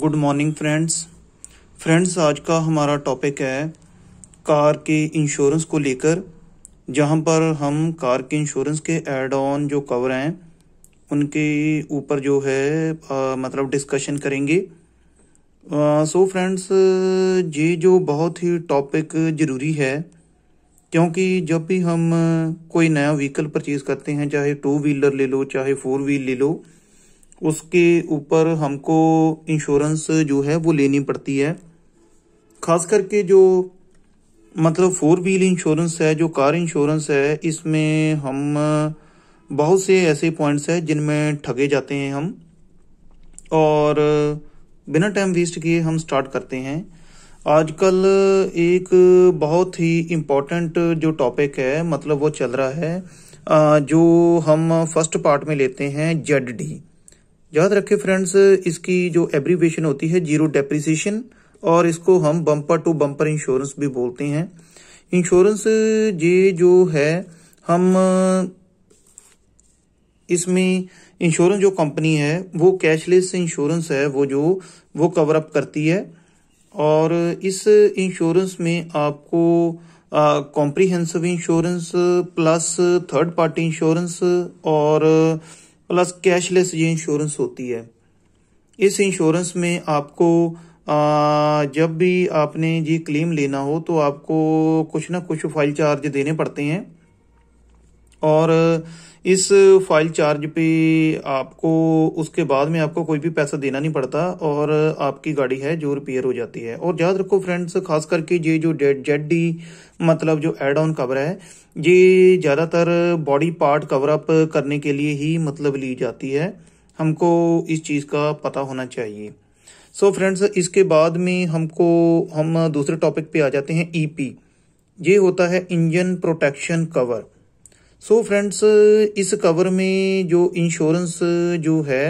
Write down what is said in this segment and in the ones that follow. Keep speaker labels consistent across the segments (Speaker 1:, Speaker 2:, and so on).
Speaker 1: good morning friends friends आज का हमारा टॉपिक है कार के इंश्योरेंस को लेकर जहां पर हम कार के इंश्योरेंस के एड ऑन जो कवर हैं उनके ऊपर जो है आ, मतलब डिस्कशन करेंगे सो फ्रेंड्स ये जो बहुत ही टॉपिक ज़रूरी है क्योंकि जब भी हम कोई नया व्हीकल परचेज़ करते हैं चाहे टू व्हीलर ले लो चाहे फोर व्हील ले लो उसके ऊपर हमको इंश्योरेंस जो है वो लेनी पड़ती है खास करके जो मतलब फोर व्हील इंश्योरेंस है जो कार इंश्योरेंस है इसमें हम बहुत से ऐसे पॉइंट्स हैं जिनमें ठगे जाते हैं हम और बिना टाइम वेस्ट किए हम स्टार्ट करते हैं आजकल एक बहुत ही इम्पॉर्टेंट जो टॉपिक है मतलब वो चल रहा है जो हम फर्स्ट पार्ट में लेते हैं जेड डी याद रखें फ्रेंड्स इसकी जो एब्रीवेशन होती है जीरो डेप्रिसिएशन और इसको हम बम्पर टू बम्पर इंश्योरेंस भी बोलते हैं इंश्योरेंस ये जो है हम इसमें इंश्योरेंस जो कंपनी है वो कैशलेस इंश्योरेंस है वो जो वो कवर अप करती है और इस इंश्योरेंस में आपको comprehensive insurance plus third party insurance और प्लस कैशलेस ये इंश्योरेंस होती है इस इंश्योरेंस में आपको आ, जब भी आपने जी क्लेम लेना हो तो आपको कुछ ना कुछ फाइल चार्ज देने पड़ते हैं और इस फाइल चार्ज पे आपको उसके बाद में आपको कोई भी पैसा देना नहीं पड़ता और आपकी गाड़ी है जो रिपेयर हो जाती है और याद रखो फ्रेंड्स खास करके ये जो जेड डी मतलब जो एड ऑन कवर है ये ज़्यादातर बॉडी पार्ट कवर अप करने के लिए ही मतलब ली जाती है हमको इस चीज़ का पता होना चाहिए सो so फ्रेंड्स इसके बाद में हमको हम दूसरे टॉपिक पे आ जाते हैं ई e ये होता है engine protection cover so so friends इस कवर में जो इंश्योरेंस जो है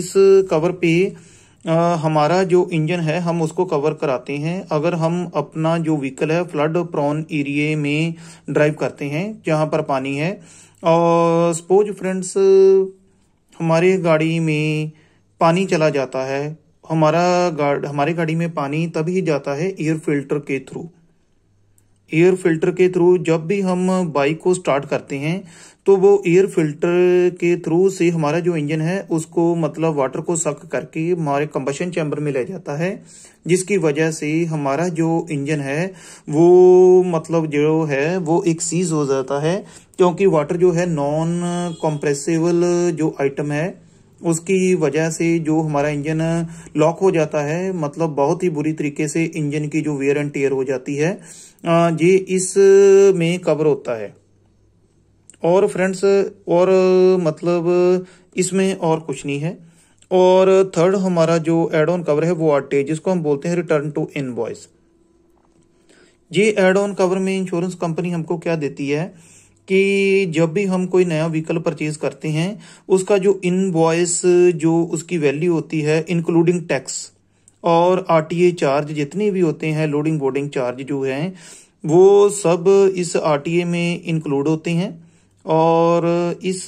Speaker 1: इस कवर पे हमारा जो इंजन है हम उसको कवर कराते हैं अगर हम अपना जो व्हीकल है फ्लड प्रॉन एरिए में ड्राइव करते हैं जहाँ पर पानी है और सपोज फ्रेंड्स हमारे गाड़ी में पानी चला जाता है हमारा गाड़ हमारी गाड़ी में पानी तभी जाता है एयर फिल्टर के थ्रू एयर फिल्टर के थ्रू जब भी हम बाइक को स्टार्ट करते हैं तो वो एयर फिल्टर के थ्रू से हमारा जो इंजन है उसको मतलब वाटर को सक करके हमारे कंबशन चैम्बर में ले जाता है जिसकी वजह से हमारा जो इंजन है वो मतलब जो है वो एक सीज हो जाता है क्योंकि वाटर जो है नॉन कंप्रेसिबल जो आइटम है उसकी वजह से जो हमारा इंजन लॉक हो जाता है मतलब बहुत ही बुरी तरीके से इंजन की जो वेयर एंड टेयर हो जाती है ये इस में कवर होता है और फ्रेंड्स और मतलब इसमें और कुछ नहीं है और थर्ड हमारा जो एड ऑन कवर है वो आटे जिसको हम बोलते हैं रिटर्न टू इन ये एड ऑन कवर में इंश्योरेंस कंपनी हमको क्या देती है कि जब भी हम कोई नया व्हीकल परचेज करते हैं उसका जो इन जो उसकी वैल्यू होती है इंक्लूडिंग टैक्स और आर चार्ज जितने भी होते हैं लोडिंग बोर्डिंग चार्ज जो हैं वो सब इस आर में इंक्लूड होते हैं और इस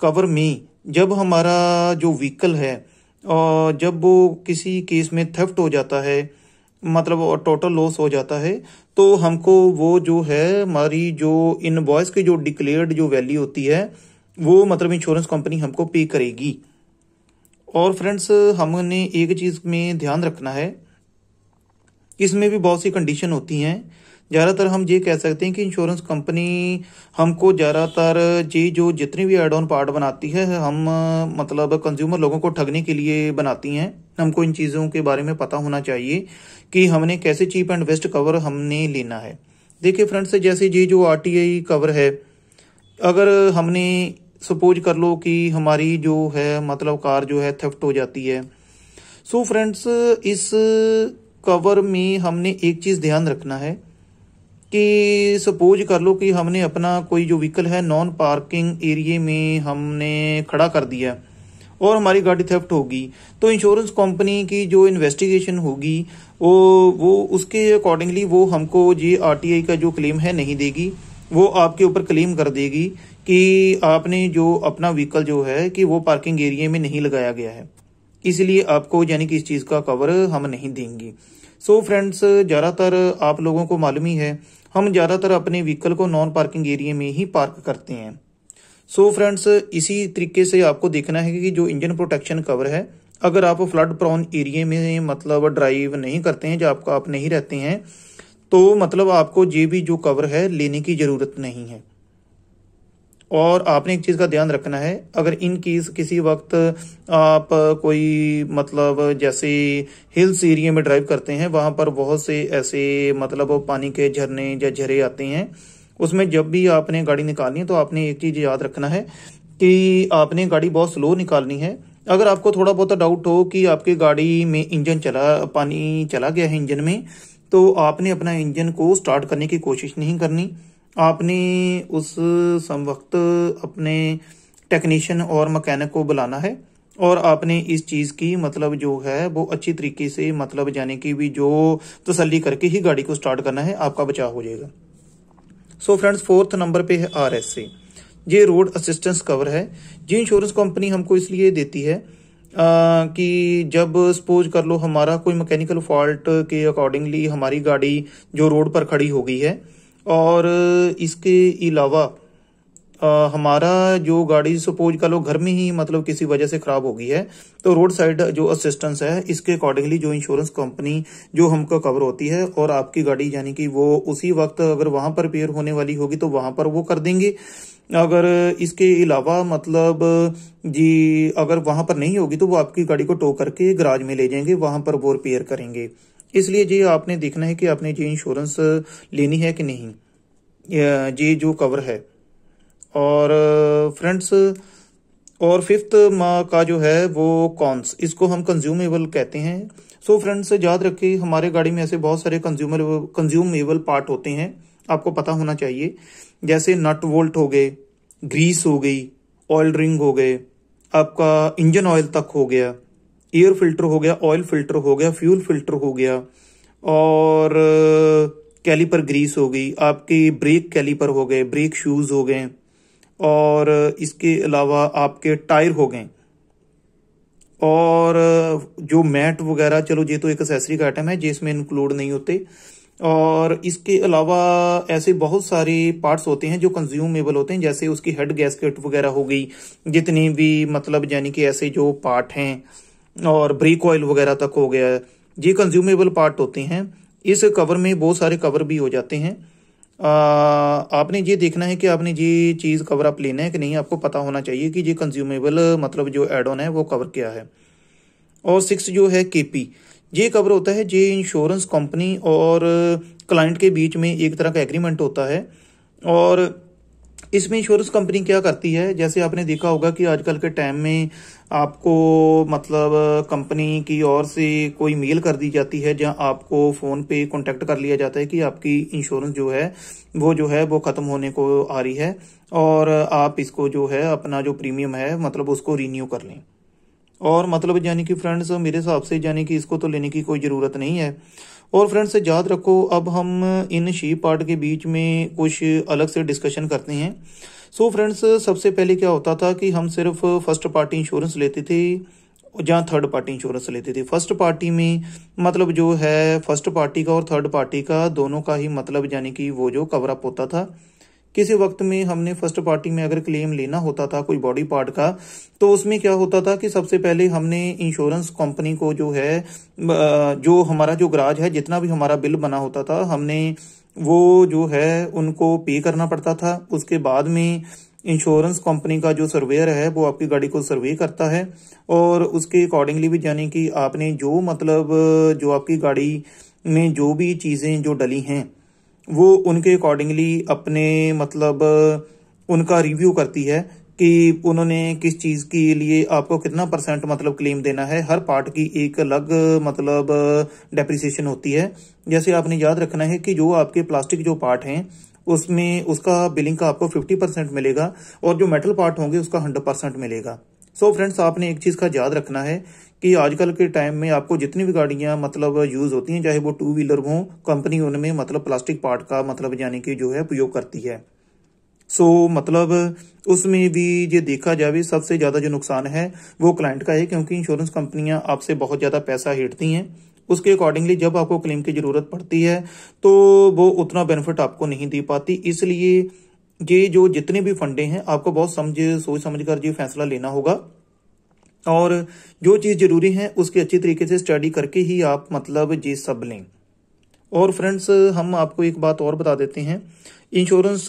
Speaker 1: कवर में जब हमारा जो व्हीकल है और जब वो किसी केस में थेफ्ट हो जाता है मतलब टोटल लॉस हो जाता है तो हमको वो जो है हमारी जो इनवॉइस की जो डिक्लेयर्ड जो वैल्यू होती है वो मतलब इंश्योरेंस कंपनी हमको पे करेगी और फ्रेंड्स हमने एक चीज़ में ध्यान रखना है इसमें भी बहुत सी कंडीशन होती हैं ज़्यादातर हम ये कह सकते हैं कि इंश्योरेंस कंपनी हमको ज़्यादातर ये जो जितनी भी एड ऑन पार्ट बनाती है हम मतलब कंज्यूमर लोगों को ठगने के लिए बनाती हैं हमको इन चीज़ों के बारे में पता होना चाहिए कि हमने कैसे चीप एंड बेस्ट कवर हमने लेना है देखिए फ्रेंड्स जैसे ये जो आर कवर है अगर हमने सपोज कर लो कि हमारी जो है मतलब कार जो है थेफ्ट हो जाती है सो so फ्रेंड्स इस कवर में हमने एक चीज़ ध्यान रखना है कि सपोज कर लो कि हमने अपना कोई जो व्हीकल है नॉन पार्किंग एरिए में हमने खड़ा कर दिया और हमारी गाड़ी थेफ्ट होगी तो इंश्योरेंस कंपनी की जो इन्वेस्टिगेशन होगी वो वो उसके अकॉर्डिंगली वो हमको ये आरटीआई का जो क्लेम है नहीं देगी वो आपके ऊपर क्लेम कर देगी कि आपने जो अपना व्हीकल जो है कि वो पार्किंग एरिए में नहीं लगाया गया है इसलिए आपको यानी कि इस चीज़ का कवर हम नहीं देंगे सो फ्रेंड्स ज़्यादातर आप लोगों को मालूम ही है हम ज़्यादातर अपने व्हीकल को नॉन पार्किंग एरिया में ही पार्क करते हैं सो so फ्रेंड्स इसी तरीके से आपको देखना है कि जो इंजन प्रोटेक्शन कवर है अगर आप फ्लड प्रॉन एरिया में मतलब ड्राइव नहीं करते हैं जब आपका आप नहीं रहते हैं तो मतलब आपको ये भी जो कवर है लेने की ज़रूरत नहीं है और आपने एक चीज़ का ध्यान रखना है अगर इन केस किसी वक्त आप कोई मतलब जैसे हिल्स एरिया में ड्राइव करते हैं वहाँ पर बहुत से ऐसे मतलब पानी के झरने या झरे आते हैं उसमें जब भी आपने गाड़ी निकालनी है तो आपने एक चीज़ याद रखना है कि आपने गाड़ी बहुत स्लो निकालनी है अगर आपको थोड़ा बहुत डाउट हो कि आपकी गाड़ी में इंजन चला पानी चला गया है इंजन में तो आपने अपना इंजन को स्टार्ट करने की कोशिश नहीं करनी आपने उस वक्त अपने टेक्नीशियन और मकैनिक को बुलाना है और आपने इस चीज़ की मतलब जो है वो अच्छी तरीके से मतलब यानी कि भी जो तसली करके ही गाड़ी को स्टार्ट करना है आपका बचाव हो जाएगा सो फ्रेंड्स फोर्थ नंबर पे है आर एस ये रोड असिस्टेंस कवर है ये इंश्योरेंस कंपनी हमको इसलिए देती है आ, कि जब सपोज कर लो हमारा कोई मैकेनिकल फॉल्ट के अकॉर्डिंगली हमारी गाड़ी जो रोड पर खड़ी हो गई है और इसके अलावा हमारा जो गाड़ी सपोज कर लो घर में ही मतलब किसी वजह से ख़राब हो गई है तो रोड साइड जो असिस्टेंस है इसके अकॉर्डिंगली जो इंश्योरेंस कंपनी जो हमको कवर होती है और आपकी गाड़ी यानी कि वो उसी वक्त अगर वहाँ पर रिपेयर होने वाली होगी तो वहाँ पर वो कर देंगे अगर इसके अलावा मतलब जी अगर वहाँ पर नहीं होगी तो वो आपकी गाड़ी को टो करके गराज में ले जाएंगे वहाँ पर वो रिपेयर करेंगे इसलिए जी आपने देखना है कि आपने जी इंश्योरेंस लेनी है कि नहीं जी जो कवर है और फ्रेंड्स और फिफ्थ माह का जो है वो कॉन्स इसको हम कंज्यूमेबल कहते हैं सो फ्रेंड्स याद रखिए हमारे गाड़ी में ऐसे बहुत सारे कंज्यूमर कंज्यूमेबल पार्ट होते हैं आपको पता होना चाहिए जैसे नट वोल्ट हो गए ग्रीस हो गई ऑयल रिंग हो गए आपका इंजन ऑयल तक हो गया एयर फिल्टर हो गया ऑयल फिल्टर हो गया फ्यूल फिल्टर हो गया और कैलीपर uh, ग्रीस हो गई आपके ब्रेक कैलीपर हो गए ब्रेक शूज़ हो गए और uh, इसके अलावा आपके टायर हो गए और uh, जो मैट वगैरह चलो ये तो एक एक्सेसरी का आइटम है जिसमें इंक्लूड नहीं होते और इसके अलावा ऐसे बहुत सारे पार्ट्स होते हैं जो कंज्यूमेबल होते हैं जैसे उसकी हेड गैसकेट वगैरह हो गई जितनी भी मतलब यानी कि ऐसे जो पार्ट हैं और ब्रेक ऑयल वगैरह तक हो गया है ये कंज्यूमेबल पार्ट होते हैं इस कवर में बहुत सारे कवर भी हो जाते हैं आ, आपने ये देखना है कि आपने ये चीज़ कवर आप लेना है कि नहीं आपको पता होना चाहिए कि ये कंज्यूमेबल मतलब जो एड ऑन है वो कवर क्या है और सिक्स जो है के पी ये कवर होता है ये इंश्योरेंस कंपनी और क्लाइंट के बीच में एक तरह का एग्रीमेंट होता है और इसमें इंश्योरेंस कंपनी क्या करती है जैसे आपने देखा होगा कि आजकल के टाइम में आपको मतलब कंपनी की ओर से कोई मेल कर दी जाती है जहां आपको फ़ोन पे कांटेक्ट कर लिया जाता है कि आपकी इंश्योरेंस जो है वो जो है वो ख़त्म होने को आ रही है और आप इसको जो है अपना जो प्रीमियम है मतलब उसको रिन्यू कर लें और मतलब यानी कि फ्रेंड्स मेरे हिसाब से यानी कि इसको तो लेने की कोई ज़रूरत नहीं है और फ्रेंड्स याद रखो अब हम इन शी पार्ट के बीच में कुछ अलग से डिस्कशन करते हैं सो so फ्रेंड्स सबसे पहले क्या होता था कि हम सिर्फ फर्स्ट पार्टी इंश्योरेंस लेते थे जहाँ थर्ड पार्टी इंश्योरेंस लेते थे फर्स्ट पार्टी में मतलब जो है फर्स्ट पार्टी का और थर्ड पार्टी का दोनों का ही मतलब यानी कि वो जो कवरअप होता था किसी वक्त में हमने फर्स्ट पार्टी में अगर क्लेम लेना होता था कोई बॉडी पार्ट का तो उसमें क्या होता था कि सबसे पहले हमने इंश्योरेंस कंपनी को जो है जो हमारा जो ग्राज है जितना भी हमारा बिल बना होता था हमने वो जो है उनको पे करना पड़ता था उसके बाद में इंश्योरेंस कंपनी का जो सर्वेयर है वो आपकी गाड़ी को सर्वे करता है और उसके अकॉर्डिंगली भी यानी कि आपने जो मतलब जो आपकी गाड़ी में जो भी चीज़ें जो डली हैं वो उनके अकॉर्डिंगली अपने मतलब उनका रिव्यू करती है कि उन्होंने किस चीज़ के लिए आपको कितना परसेंट मतलब क्लेम देना है हर पार्ट की एक अलग मतलब डेप्रिसिएशन होती है जैसे आपने याद रखना है कि जो आपके प्लास्टिक जो पार्ट हैं उसमें उसका बिलिंग का आपको फिफ्टी परसेंट मिलेगा और जो मेटल पार्ट होंगे उसका हंड्रेड परसेंट मिलेगा सो so फ्रेंड्स आपने एक चीज़ का याद रखना है कि आजकल के टाइम में आपको जितनी भी गाड़ियां मतलब यूज होती हैं चाहे वो टू व्हीलर हों कंपनी उनमें मतलब प्लास्टिक पार्ट का मतलब यानी कि जो है उपयोग करती है सो so, मतलब उसमें भी ये देखा जाए सबसे ज़्यादा जो नुकसान है वो क्लाइंट का है क्योंकि इंश्योरेंस कंपनियां आपसे बहुत ज़्यादा पैसा हेटती हैं उसके अकॉर्डिंगली जब आपको क्लेम की ज़रूरत पड़ती है तो वो उतना बेनिफिट आपको नहीं दे पाती इसलिए ये जो जितने भी फंडे हैं आपको बहुत समझ सोच समझ कर ये फैसला लेना होगा और जो चीज़ ज़रूरी है उसकी अच्छी तरीके से स्टडी करके ही आप मतलब जी सब लें और फ्रेंड्स हम आपको एक बात और बता देते हैं इंश्योरेंस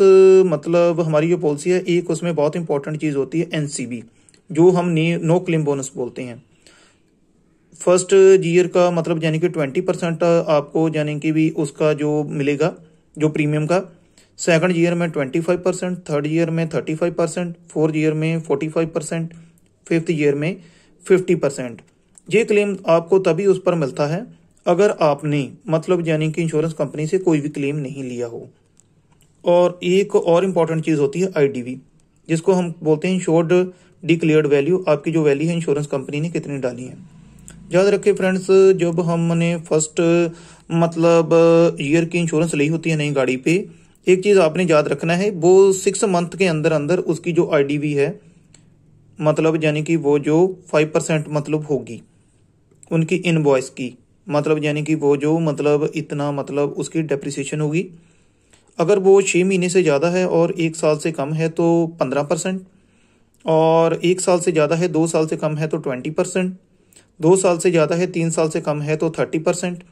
Speaker 1: मतलब हमारी जो पॉलिसी है एक उसमें बहुत इंपॉर्टेंट चीज़ होती है एनसीबी जो हम नो क्लेम बोनस बोलते हैं फर्स्ट ईयर का मतलब यानी कि ट्वेंटी परसेंट आपको यानी कि भी उसका जो मिलेगा जो प्रीमियम का सेकंड ईयर में twenty five percent third year में thirty five percent fourth year में forty five percent fifth year में फिफ्टी परसेंट ये क्लेम आपको तभी उस पर मिलता है अगर आपने मतलब यानी कि इंश्योरेंस कंपनी से कोई भी क्लेम नहीं लिया हो और एक और इम्पॉर्टेंट चीज़ होती है आईडीवी जिसको हम बोलते हैं इंश्योर्ड डिक्लेयर्ड वैल्यू आपकी जो वैल्यू है इंश्योरेंस कंपनी ने कितनी डाली है याद रखें फ्रेंड्स जब हमने फर्स्ट मतलब ईयर की इंश्योरेंस ली होती है नई गाड़ी पे एक चीज़ आपने याद रखना है वो सिक्स मंथ के अंदर अंदर उसकी जो आईडीवी है मतलब यानी कि वो जो फाइव परसेंट मतलब होगी उनकी इनवॉइस की मतलब यानी कि वो जो मतलब इतना मतलब उसकी डेप्रिसिएशन होगी अगर वो छः महीने से ज़्यादा है और एक साल से कम है तो पंद्रह परसेंट और एक साल से ज़्यादा है दो साल से कम है तो ट्वेंटी परसेंट दो साल से ज़्यादा है तीन साल से कम है तो थर्टी परसेंट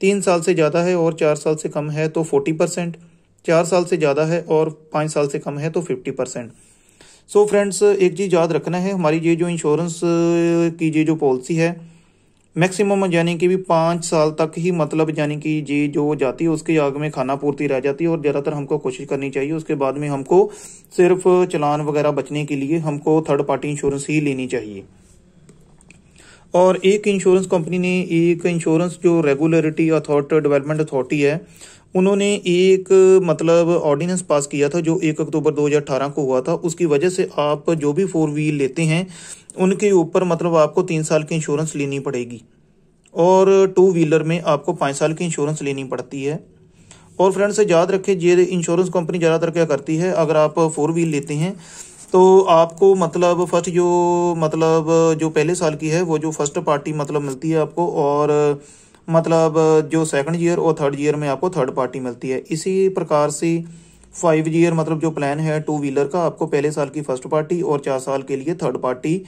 Speaker 1: तीन साल से ज़्यादा है और चार साल से कम है तो फोर्टी परसेंट चार साल से ज़्यादा है और पाँच साल से कम है तो fifty percent so so friends एक चीज़ याद रखना है हमारी ये जो इंश्योरेंस की ये जो पॉलिसी है मैक्सिमम यानी कि भी पाँच साल तक ही मतलब यानी कि ये जो जाती है उसकी आग में खाना पूर्ति रह जाती है और ज़्यादातर हमको कोशिश करनी चाहिए उसके बाद में हमको सिर्फ चलान वगैरह बचने के लिए हमको थर्ड पार्टी इंश्योरेंस ही लेनी चाहिए और एक इंश्योरेंस कंपनी ने एक इंश्योरेंस जो रेगुलरिटी अथॉरिटी डेवलपमेंट अथॉरिटी है उन्होंने एक मतलब ऑर्डिनेंस पास किया था जो एक अक्टूबर 2018 को हुआ था उसकी वजह से आप जो भी फोर व्हील लेते हैं उनके ऊपर मतलब आपको तीन साल की इंश्योरेंस लेनी पड़ेगी और टू व्हीलर में आपको पाँच साल की इंश्योरेंस लेनी पड़ती है और फ्रेंड्स याद रखें ये इंश्योरेंस कंपनी ज़्यादातर क्या करती है अगर आप फोर व्हील लेते हैं तो आपको मतलब फर्स्ट जो मतलब जो पहले साल की है वो जो फर्स्ट पार्टी मतलब मिलती है आपको और मतलब जो सेकंड ईयर और थर्ड ईयर में आपको थर्ड पार्टी मिलती है इसी प्रकार से फाइव ईयर मतलब जो प्लान है टू व्हीलर का आपको पहले साल की फर्स्ट पार्टी और चार साल के लिए थर्ड पार्टी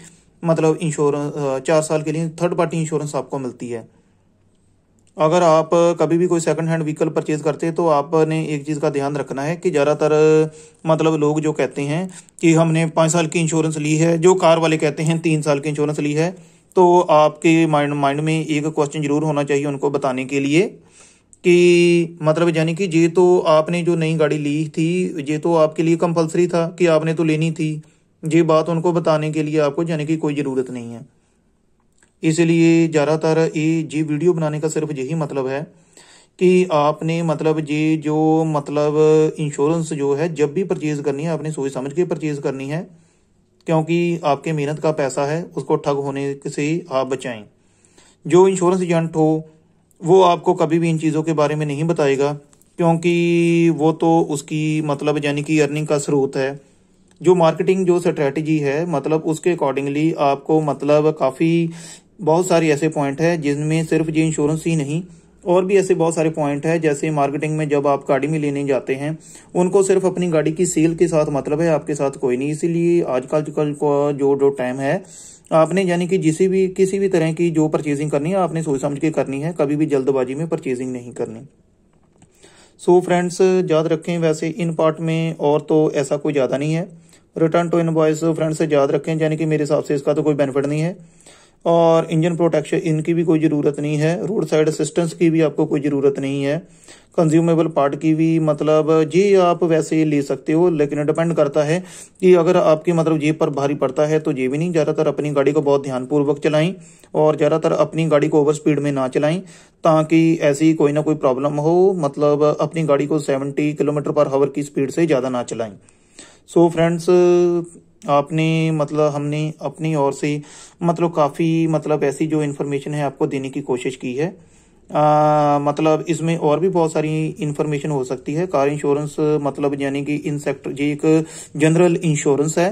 Speaker 1: मतलब इंश्योरेंस चार साल के लिए थर्ड पार्टी इंश्योरेंस आपको मिलती है अगर आप कभी भी कोई सेकंड हैंड व्हीकल परचेज करते हैं तो आपने एक चीज़ का ध्यान रखना है कि ज़्यादातर मतलब लोग जो कहते हैं कि हमने पाँच साल की इंश्योरेंस ली है जो कार वाले कहते हैं तीन साल की इंश्योरेंस ली है तो आपके माइंड माइंड में एक क्वेश्चन जरूर होना चाहिए उनको बताने के लिए कि मतलब यानी कि ये तो आपने जो नई गाड़ी ली थी ये तो आपके लिए कंपलसरी था कि आपने तो लेनी थी ये बात उनको बताने के लिए आपको यानी कि कोई ज़रूरत नहीं है इसलिए ज़्यादातर ये जी वीडियो बनाने का सिर्फ यही मतलब है कि आपने मतलब ये जो मतलब इंश्योरेंस जो है जब भी परचेज़ करनी है आपने सोच समझ के परचेज़ करनी है क्योंकि आपके मेहनत का पैसा है उसको ठग होने से आप बचाएं जो इंश्योरेंस एजेंट हो वो आपको कभी भी इन चीज़ों के बारे में नहीं बताएगा क्योंकि वो तो उसकी मतलब यानी कि अर्निंग का स्रोत है जो मार्केटिंग जो स्ट्रेटजी है मतलब उसके अकॉर्डिंगली आपको मतलब काफ़ी बहुत सारे ऐसे पॉइंट है जिनमें सिर्फ जी इंश्योरेंस ही नहीं और भी ऐसे बहुत सारे पॉइंट है जैसे मार्केटिंग में जब आप गाड़ी में लेने जाते हैं उनको सिर्फ अपनी गाड़ी की सेल के साथ मतलब है आपके साथ कोई नहीं इसीलिए आजकल कल का जो जो टाइम है आपने यानी कि जिस भी किसी भी तरह की जो परचेजिंग करनी है आपने सोच समझ के करनी है कभी भी जल्दबाजी में परचेजिंग नहीं करनी सो so फ्रेंड्स याद रखें वैसे इन पार्ट में और तो ऐसा कोई ज़्यादा नहीं है रिटर्न टू इन फ्रेंड्स याद रखें यानी कि मेरे हिसाब से इसका तो कोई बेनिफिट नहीं है और इंजन प्रोटेक्शन इनकी भी कोई ज़रूरत नहीं है रोड साइड असिस्टेंस की भी आपको कोई ज़रूरत नहीं है कंज्यूमेबल पार्ट की भी मतलब ये आप वैसे ही ले सकते हो लेकिन डिपेंड करता है कि अगर आपकी मतलब जेब पर भारी पड़ता है तो ये भी नहीं ज़्यादातर अपनी गाड़ी को बहुत ध्यानपूर्वक चलाएं और ज़्यादातर अपनी गाड़ी को ओवर स्पीड में ना चलाएं ताकि ऐसी कोई ना कोई प्रॉब्लम हो मतलब अपनी गाड़ी को सेवेंटी किलोमीटर पर हावर की स्पीड से ज़्यादा ना चलाएं सो so फ्रेंड्स आपने मतलब हमने अपनी ओर से मतलब काफ़ी मतलब ऐसी जो इन्फॉर्मेशन है आपको देने की कोशिश की है आ, मतलब इसमें और भी बहुत सारी इन्फॉर्मेशन हो सकती है कार इंश्योरेंस मतलब यानी कि इन सेक्टर ये एक जनरल इंश्योरेंस है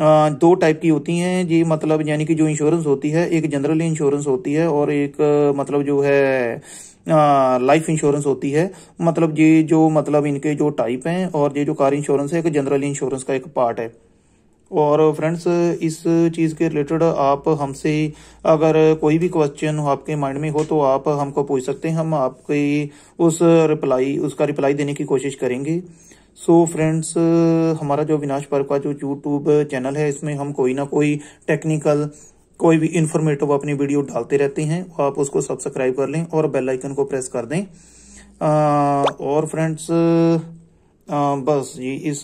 Speaker 1: आ, दो टाइप की होती हैं जी मतलब यानी कि जो इंश्योरेंस होती है एक जनरल इंश्योरेंस होती है और एक मतलब जो है लाइफ इंश्योरेंस होती है मतलब ये जो मतलब इनके जो टाइप हैं और ये जो कार इंश्योरेंस है एक जनरल इंश्योरेंस का एक पार्ट है और फ्रेंड्स इस चीज़ के रिलेटेड आप हमसे अगर कोई भी क्वेश्चन आपके माइंड में हो तो आप हमको पूछ सकते हैं हम आपकी उस रिप्लाई उसका रिप्लाई देने की कोशिश करेंगे सो so फ्रेंड्स हमारा जो विनाश पर्व का जो यूट्यूब चैनल है इसमें हम कोई ना कोई टेक्निकल कोई भी इन्फॉर्मेटिव अपनी वीडियो डालते रहते हैं आप उसको सब्सक्राइब कर लें और बेल आइकन को प्रेस कर दें आ, और फ्रेंड्स बस ये इस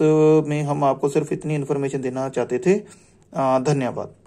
Speaker 1: में हम आपको सिर्फ इतनी इन्फॉर्मेशन देना चाहते थे धन्यवाद